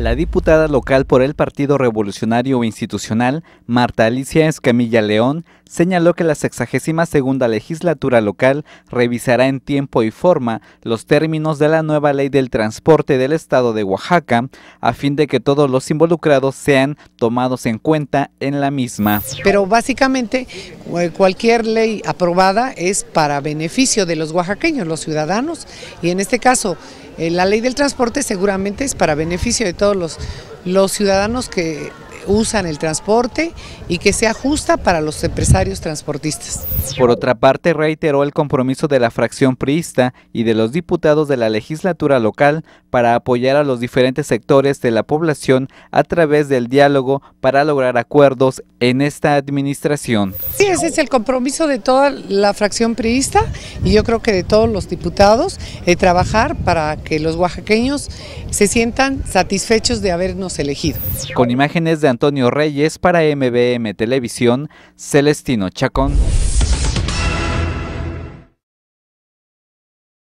La diputada local por el Partido Revolucionario Institucional, Marta Alicia Escamilla León, señaló que la 62 legislatura local revisará en tiempo y forma los términos de la nueva ley del transporte del estado de Oaxaca, a fin de que todos los involucrados sean tomados en cuenta en la misma. Pero básicamente eh, cualquier ley aprobada es para beneficio de los oaxaqueños, los ciudadanos, y en este caso eh, la ley del transporte seguramente es para beneficio de todos los, los ciudadanos que usan el transporte y que sea justa para los empresarios transportistas. Por otra parte, reiteró el compromiso de la fracción priista y de los diputados de la legislatura local para apoyar a los diferentes sectores de la población a través del diálogo para lograr acuerdos en esta administración. Sí, ese es el compromiso de toda la fracción priista y yo creo que de todos los diputados, de eh, trabajar para que los oaxaqueños se sientan satisfechos de habernos elegido. Con imágenes de Antonio Reyes para MBM Televisión, Celestino Chacón.